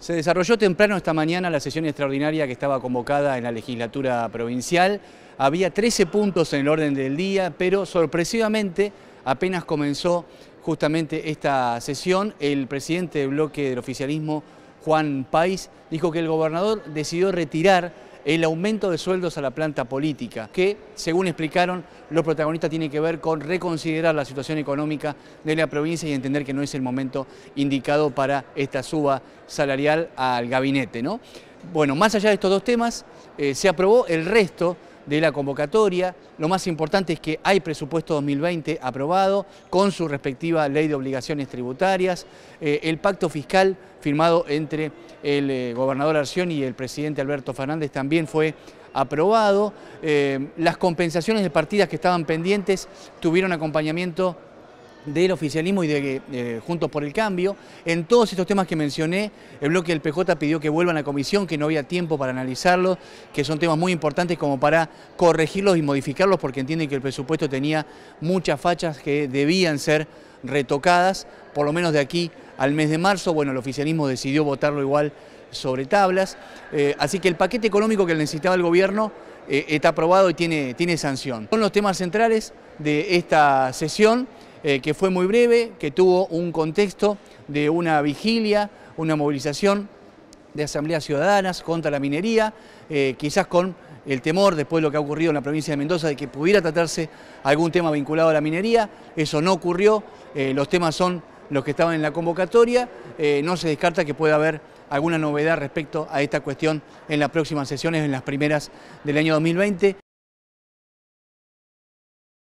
Se desarrolló temprano esta mañana la sesión extraordinaria que estaba convocada en la legislatura provincial. Había 13 puntos en el orden del día, pero sorpresivamente apenas comenzó justamente esta sesión, el presidente del bloque del oficialismo, Juan Pais, dijo que el gobernador decidió retirar el aumento de sueldos a la planta política, que, según explicaron, los protagonistas tiene que ver con reconsiderar la situación económica de la provincia y entender que no es el momento indicado para esta suba salarial al gabinete. ¿no? Bueno, más allá de estos dos temas, eh, se aprobó el resto de la convocatoria. Lo más importante es que hay presupuesto 2020 aprobado con su respectiva ley de obligaciones tributarias, eh, el pacto fiscal firmado entre el eh, gobernador Arción y el presidente Alberto Fernández también fue aprobado. Eh, las compensaciones de partidas que estaban pendientes tuvieron acompañamiento del oficialismo y de eh, Juntos por el Cambio. En todos estos temas que mencioné, el bloque del PJ pidió que vuelvan a comisión, que no había tiempo para analizarlos, que son temas muy importantes como para corregirlos y modificarlos porque entienden que el presupuesto tenía muchas fachas que debían ser retocadas, por lo menos de aquí al mes de marzo. Bueno, el oficialismo decidió votarlo igual sobre tablas. Eh, así que el paquete económico que necesitaba el gobierno eh, está aprobado y tiene, tiene sanción. Son los temas centrales de esta sesión. Eh, que fue muy breve, que tuvo un contexto de una vigilia, una movilización de asambleas ciudadanas contra la minería, eh, quizás con el temor después de lo que ha ocurrido en la provincia de Mendoza de que pudiera tratarse algún tema vinculado a la minería. Eso no ocurrió, eh, los temas son los que estaban en la convocatoria, no se descarta que pueda haber alguna novedad respecto a esta cuestión en las próximas sesiones, en las primeras del año 2020.